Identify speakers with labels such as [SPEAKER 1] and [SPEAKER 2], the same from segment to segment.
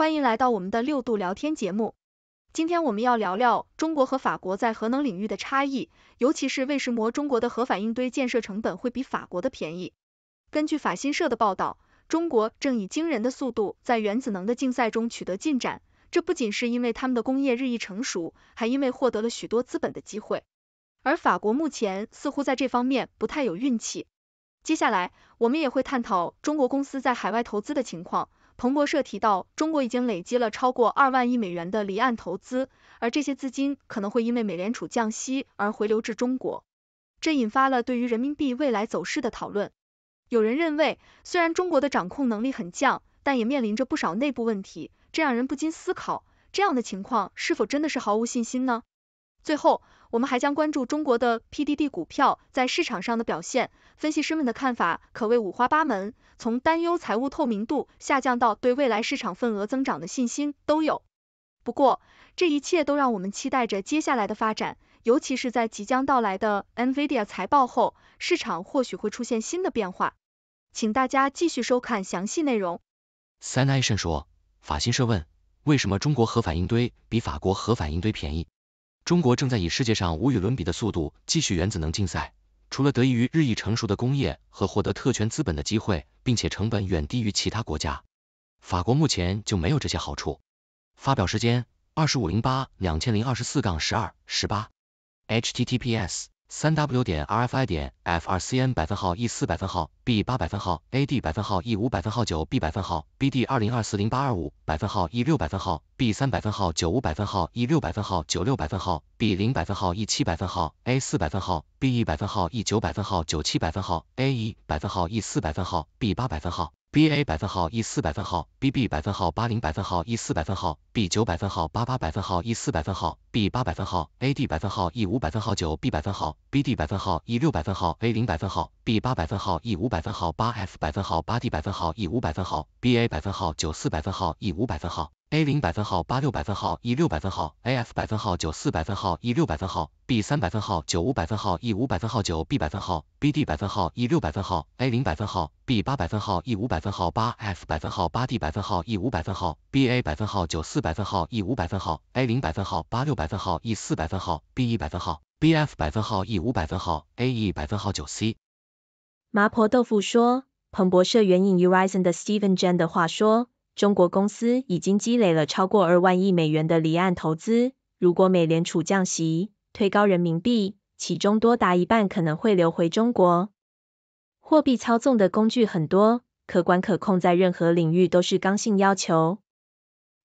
[SPEAKER 1] 欢迎来到我们的六度聊天节目。今天我们要聊聊中国和法国在核能领域的差异，尤其是为什么中国的核反应堆建设成本会比法国的便宜。根据法新社的报道，中国正以惊人的速度在原子能的竞赛中取得进展，这不仅是因为他们的工业日益成熟，还因为获得了许多资本的机会。而法国目前似乎在这方面不太有运气。接下来，我们也会探讨中国公司在海外投资的情况。彭博社提到，中国已经累积了超过二万亿美元的离岸投资，而这些资金可能会因为美联储降息而回流至中国，这引发了对于人民币未来走势的讨论。有人认为，虽然中国的掌控能力很强，但也面临着不少内部问题，这让人不禁思考，这样的情况是否真的是毫无信心呢？最后。我们还将关注中国的 PDD 股票在市场上的表现，分析师们的看法可谓五花八门，从担忧财务透明度下降到对未来市场份额增长的信心都有。不过，这一切都让我们期待着接下来的发展，尤其是在即将到来的 Nvidia 财报后，市场或许会出现新的变化。请大家继续收看详细内容。
[SPEAKER 2] Sanai 说法新社问，为什么中国核反应堆比法国核反应堆便宜？中国正在以世界上无与伦比的速度继续原子能竞赛，除了得益于日益成熟的工业和获得特权资本的机会，并且成本远低于其他国家。法国目前就没有这些好处。发表时间：二十五零八两千零二十四杠十二十八。HTTPS 三 w 点 rfi 点 f 二 cn 百分号 e 四百分号 b 八百分号 a d 百分号 e 五百分号九 b 百分号 b d 二零二四零八二五百分号 e 六百分号 b 三百分号九五百分号 e 六百分号九六百分号 b 零百分号 e 七百分号 a 四百分号 b 一百分号 e 九百分号九七百分号 a 一百分号 e 四百分号 b 八百分号。b a 百分号 e 四百分号 b b 百分号八零百分号 e 四百分号 b 九百分号八八百分号 e 四百分号 b 八百分号 a d 百分号 e 五百分号九 b 百分号 b d 百分号 e 六百分号 a 零百分号 b 八百分号 e 五百分号八 f 百分号八 d 百分号 e 五百分号 b a 百分号九四百分号 e 五百分号 A 零百分号八六百分号 E 六百分号 A F 百分号九四百分号 E 六百分号 B 三百分号九五百分号 E 五百分号九 B 百分号 B D 百分号 E 六百分号 A 零百分号 B 八百分号 E 五百分号八 F 百分号八 D 百分号 E 五百分号 B A 百分号九四百分号 E 五百分号 A 零百分号八六百分号 E 四百分号 B 一百分号 B F 百分号 E 五百分号 A E 百分号九 C。
[SPEAKER 3] 麻婆豆腐说，彭博社援引 u r i z e n 的 Stephen Jen 的话说。中国公司已经积累了超过二万亿美元的离岸投资。如果美联储降息推高人民币，其中多达一半可能会流回中国。货币操纵的工具很多，可管可控在任何领域都是刚性要求。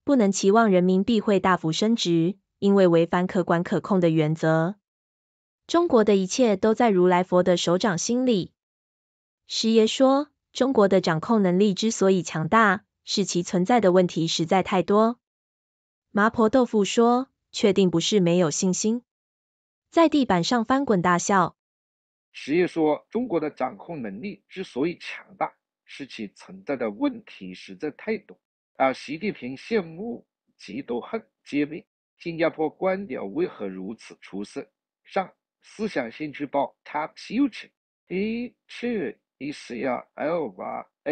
[SPEAKER 3] 不能期望人民币会大幅升值，因为违反可管可控的原则。中国的一切都在如来佛的手掌心里。石爷说，中国的掌控能力之所以强大。是其存在的问题实在太多。麻婆豆腐说：“确定不是没有信心。”在地板上翻滚大笑。
[SPEAKER 4] 实业说：“中国的掌控能力之所以强大，是其存在的问题实在太多。”而习近平羡慕嫉妒恨揭秘：新加坡官僚为何如此出色？上《思想兴趣报》。Top f u t r e c l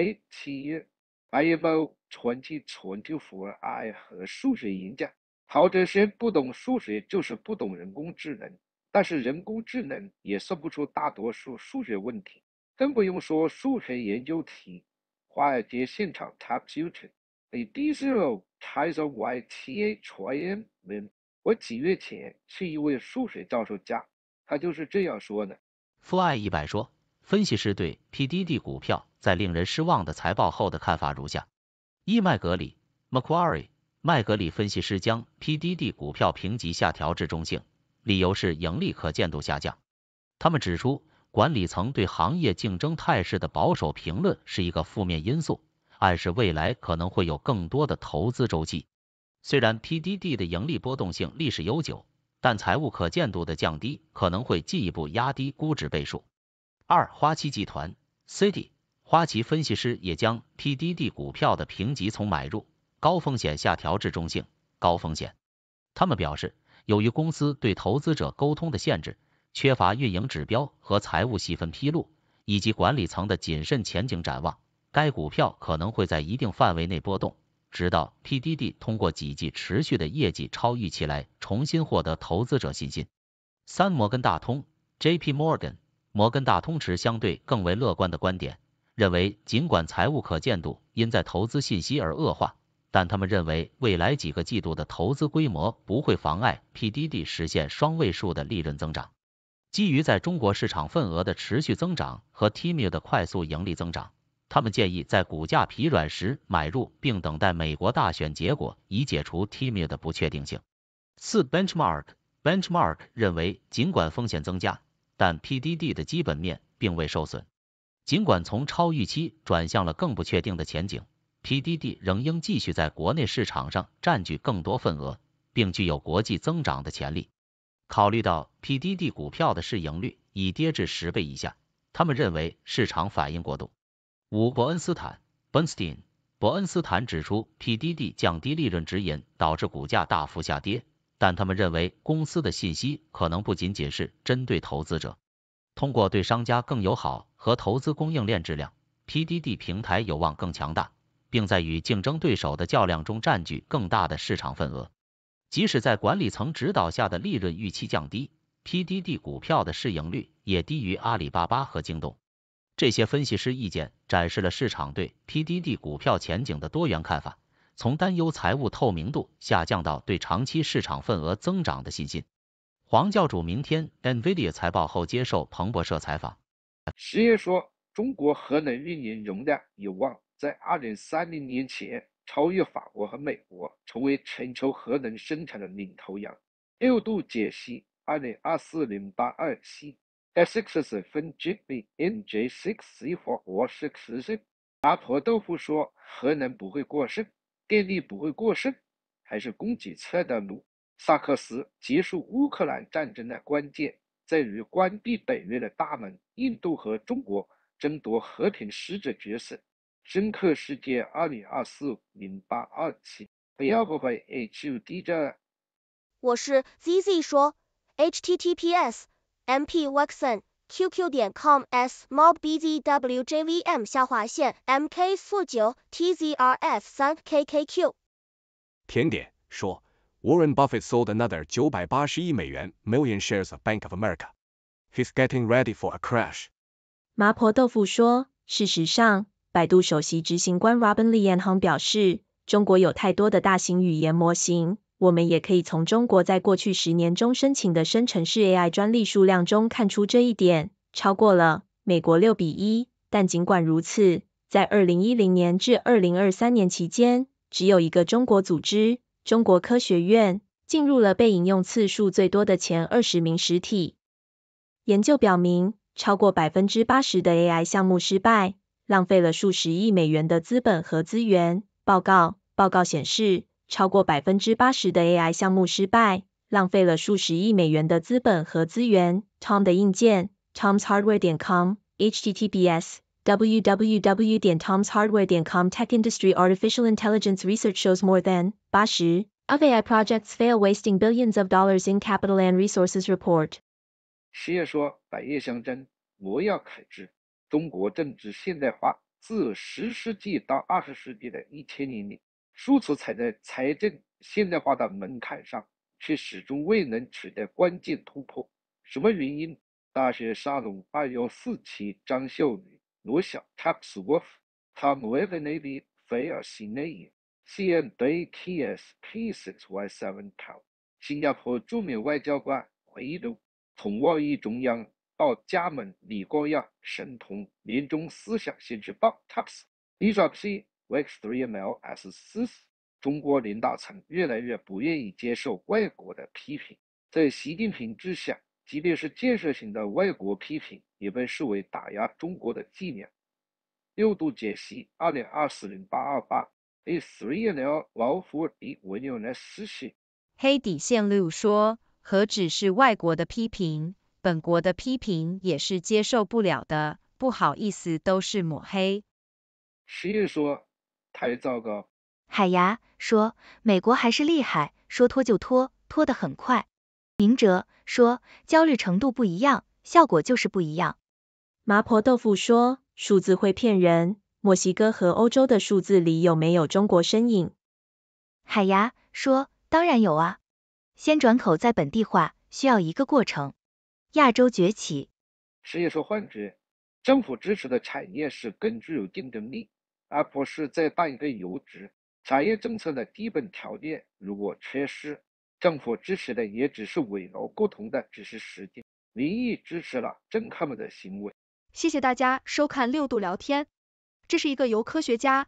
[SPEAKER 4] a t twenty f o 福尔爱和数学赢家陶哲轩不懂数学就是不懂人工智能，但是人工智能也算不出大多数数学问题，更不用说数学研究题。华尔街现场 t a p j u t o r 你 d i i s a o Tyson YTA 传言文。我几月前去一位数学教授家，他就是这样说的。
[SPEAKER 5] Fly 一百说，分析师对 PDD 股票。在令人失望的财报后的看法如下：一、麦格里 m a c q u a r i e 麦格里分析师将 PDD 股票评级下调至中性，理由是盈利可见度下降。他们指出，管理层对行业竞争态势的保守评论是一个负面因素，暗示未来可能会有更多的投资周期。虽然 PDD 的盈利波动性历史悠久，但财务可见度的降低可能会进一步压低估值倍数。二花旗集团 c i t y 花旗分析师也将 PDD 股票的评级从买入高风险下调至中性高风险。他们表示，由于公司对投资者沟通的限制、缺乏运营指标和财务细分披露，以及管理层的谨慎前景展望，该股票可能会在一定范围内波动，直到 PDD 通过几季持续的业绩超预期来重新获得投资者信心。三摩根大通 （J.P. Morgan） 摩根大通持相对更为乐观的观点。认为，尽管财务可见度因在投资信息而恶化，但他们认为未来几个季度的投资规模不会妨碍 PDD 实现双位数的利润增长。基于在中国市场份额的持续增长和 t m i 的快速盈利增长，他们建议在股价疲软时买入，并等待美国大选结果以解除 t m i 的不确定性。四 Benchmark Benchmark 认为，尽管风险增加，但 PDD 的基本面并未受损。尽管从超预期转向了更不确定的前景，PDD 仍应继续在国内市场上占据更多份额，并具有国际增长的潜力。考虑到 PDD 股票的市盈率已跌至十倍以下，他们认为市场反应过度。五伯恩斯坦 （Benstein） 伯恩斯坦指出，PDD 降低利润指引导致股价大幅下跌，但他们认为公司的信息可能不仅仅是针对投资者，通过对商家更友好。和投资供应链质量，PDD 平台有望更强大，并在与竞争对手的较量中占据更大的市场份额。即使在管理层指导下的利润预期降低，PDD 股票的市盈率也低于阿里巴巴和京东。这些分析师意见展示了市场对 PDD 股票前景的多元看法，从担忧财务透明度下降到对长期市场份额增长的信心。黄教主明天 Nvidia 财报后接受彭博社采访。
[SPEAKER 4] 实验说，中国核能运营容量有望在二零三零年前超越法国和美国，成为全球核能生产的领头羊。六度解析二零二四零八二 C a x s 分 j u i N J C C 和 O a s h i k 阿婆豆腐说，核能不会过剩，电力不会过剩，还是供给侧的路。萨克斯结束乌克兰战争的关键在于关闭北约的大门。印度和中国争夺和平使者角色。深刻世界二零二四零八二七。不要破坏 H U D 这。我是 Z Z 说 H T
[SPEAKER 3] T P S M P W A X S N Q Q 点 C O M S M O B B Z W J V M 下划线 M K 四九 T Z R F 三 K K Q。
[SPEAKER 2] 甜点说 Warren Buffett sold another 九百八十亿美元 million shares of Bank of America。He's crash. getting ready for a
[SPEAKER 3] 麻婆豆腐说：“事实上，百度首席执行官 Robin Liang 表示，中国有太多的大型语言模型。我们也可以从中国在过去十年中申请的生成式 AI 专利数量中看出这一点，超过了美国六比一。但尽管如此，在2010年至2023年期间，只有一个中国组织——中国科学院——进入了被引用次数最多的前二十名实体。”研究表明，超过百分之八十的 AI 项目失败，浪费了数十亿美元的资本和资源。报告报告显示，超过百分之八十的 AI 项目失败，浪费了数十亿美元的资本和资源。Tom 的硬件，Tom'sHardware 点 com，https。www.tomshardware.com Tech Industry Artificial Intelligence Research shows more than 80 of AI projects fail wasting billions of dollars in capital and resources report.
[SPEAKER 4] 师爷说：“百业相争，魔药可治。中国政治现代化，自十世纪到二十世纪的一千年里，数次踩在财政现代化的门槛上，却始终未能取得关键突破。什么原因？”大学沙龙二幺四期，张秀雨、罗翔、Tax Wolf、Tom Evans、d a v i Fair、Sinay、Cindy T S P Six o n Seven 讨论。新加坡著名外交官回忆录。从网易中央到厦门李光耀，神童联终思想性质报 tops isopc w x 3 m l s 四0中国领导层越来越不愿意接受外国的批评，在习近平之下，即便是建设性的外国批评，也被视为打压中国的伎俩。六度解析二零二四零八二八 a t h r e e l l o w o r d 以文友来私信，
[SPEAKER 3] 黑底线路说。何止是外国的批评，本国的批评也是接受不了的，不好意思，都是
[SPEAKER 4] 抹黑。实毅说，太糟糕。
[SPEAKER 3] 海牙说，美国还是厉害，说拖就拖，拖得很快。明哲说，焦虑程度不一样，效果就是不一样。麻婆豆腐说，数字会骗人，墨西哥和欧洲的数字里有没有中国身影？海牙说，当然有啊。先转口再本地化，需要一个过程。亚洲崛起，
[SPEAKER 4] 实也说换句，政府支持的产业是更具有竞争力，而不是再办一个游资。产业政策的基本条件如果缺失，政府支持的也只是伪劳，不同的只是时间。民意支持了政客们的行为。
[SPEAKER 1] 谢谢大家收看六度聊天，这是一个由科学家。